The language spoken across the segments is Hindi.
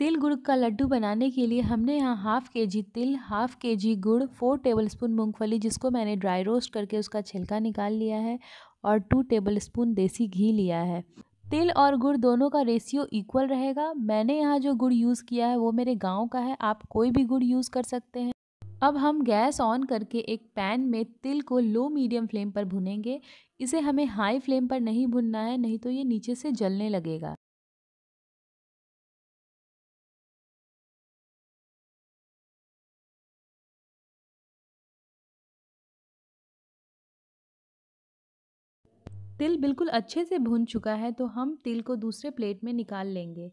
तिल गुड़ का लड्डू बनाने के लिए हमने यहाँ हाफ़ के जी तिल हाफ़ के जी गुड़ फोर टेबल स्पून मूँगफली जिसको मैंने ड्राई रोस्ट करके उसका छिलका निकाल लिया है और टू टेबल स्पून देसी घी लिया है तिल और गुड़ दोनों का रेशियो इक्वल रहेगा मैंने यहाँ जो गुड़ यूज़ किया है वो मेरे गाँव का है आप कोई भी गुड़ यूज़ कर सकते हैं अब हम गैस ऑन करके एक पैन में तिल को लो मीडियम फ्लेम पर भुनेंगे इसे हमें हाई फ्लेम पर नहीं भुनना है नहीं तो ये नीचे से जलने लगेगा तिल बिल्कुल अच्छे से भुन चुका है तो हम तिल को दूसरे प्लेट में निकाल लेंगे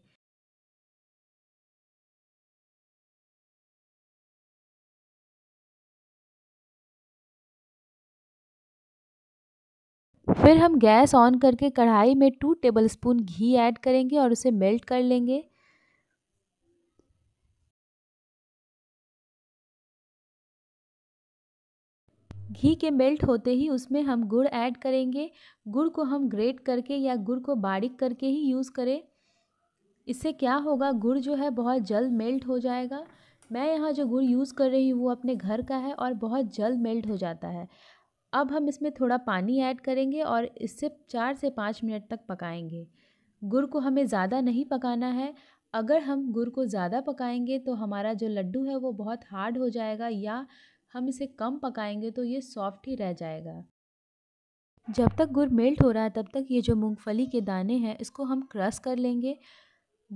फिर हम गैस ऑन करके कढ़ाई में टू टेबलस्पून घी ऐड करेंगे और उसे मेल्ट कर लेंगे घी के मेल्ट होते ही उसमें हम गुड़ ऐड करेंगे गुड़ को हम ग्रेट करके या गुड़ को बारीक करके ही यूज़ करें इससे क्या होगा गुड़ जो है बहुत जल्द मेल्ट हो जाएगा मैं यहाँ जो गुड़ यूज़ कर रही हूँ वो अपने घर का है और बहुत जल्द मेल्ट हो जाता है अब हम इसमें थोड़ा पानी ऐड करेंगे और इससे चार से पाँच मिनट तक पकाएंगे गुड़ को हमें ज़्यादा नहीं पकाना है अगर हम गुड़ को ज़्यादा पकाएंगे तो हमारा जो लड्डू है वो बहुत हार्ड हो जाएगा या हम इसे कम पकाएंगे तो ये सॉफ्ट ही रह जाएगा जब तक गुड़ मेल्ट हो रहा है तब तक ये जो मूंगफली के दाने हैं इसको हम क्रश कर लेंगे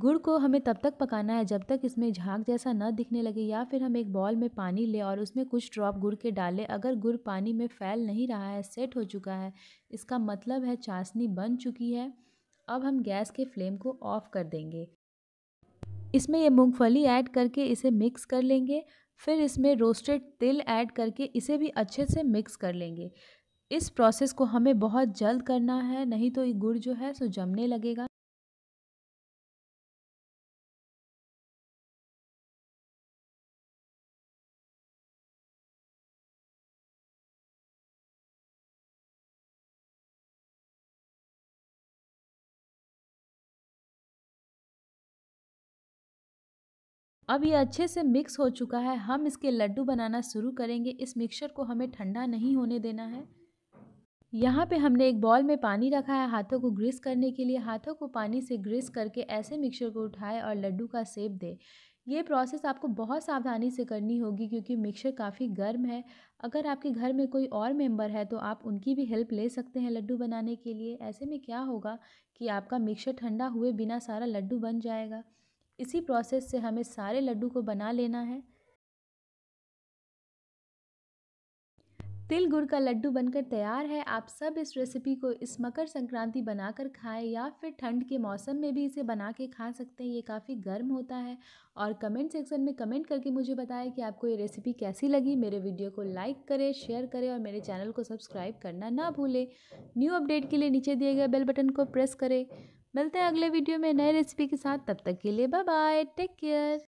गुड़ को हमें तब तक पकाना है जब तक इसमें झाग जैसा ना दिखने लगे या फिर हम एक बॉल में पानी ले और उसमें कुछ ड्रॉप गुड़ के डालें अगर गुड़ पानी में फैल नहीं रहा है सेट हो चुका है इसका मतलब है चाशनी बन चुकी है अब हम गैस के फ्लेम को ऑफ़ कर देंगे इसमें ये मूंगफली ऐड करके इसे मिक्स कर लेंगे फिर इसमें रोस्टेड तिल ऐड करके इसे भी अच्छे से मिक्स कर लेंगे इस प्रोसेस को हमें बहुत जल्द करना है नहीं तो ये गुड़ जो है सो जमने लगेगा अब ये अच्छे से मिक्स हो चुका है हम इसके लड्डू बनाना शुरू करेंगे इस मिक्सचर को हमें ठंडा नहीं होने देना है यहाँ पे हमने एक बॉल में पानी रखा है हाथों को ग्रीस करने के लिए हाथों को पानी से ग्रीस करके ऐसे मिक्सचर को उठाए और लड्डू का सेप दे ये प्रोसेस आपको बहुत सावधानी से करनी होगी क्योंकि मिक्सचर काफ़ी गर्म है अगर आपके घर में कोई और मेंबर है तो आप उनकी भी हेल्प ले सकते हैं लड्डू बनाने के लिए ऐसे में क्या होगा कि आपका मिक्सचर ठंडा हुए बिना सारा लड्डू बन जाएगा इसी प्रोसेस से हमें सारे लड्डू को बना लेना है तिल गुड़ का लड्डू बनकर तैयार है आप सब इस रेसिपी को इस मकर संक्रांति बनाकर खाएं या फिर ठंड के मौसम में भी इसे बना के खा सकते हैं ये काफ़ी गर्म होता है और कमेंट सेक्शन में कमेंट करके मुझे बताएं कि आपको ये रेसिपी कैसी लगी मेरे वीडियो को लाइक करें शेयर करें और मेरे चैनल को सब्सक्राइब करना ना भूलें न्यू अपडेट के लिए नीचे दिए गए बेल बटन को प्रेस करें मिलते हैं अगले वीडियो में नए रेसिपी के साथ तब तक के लिए बाय बाय टेक केयर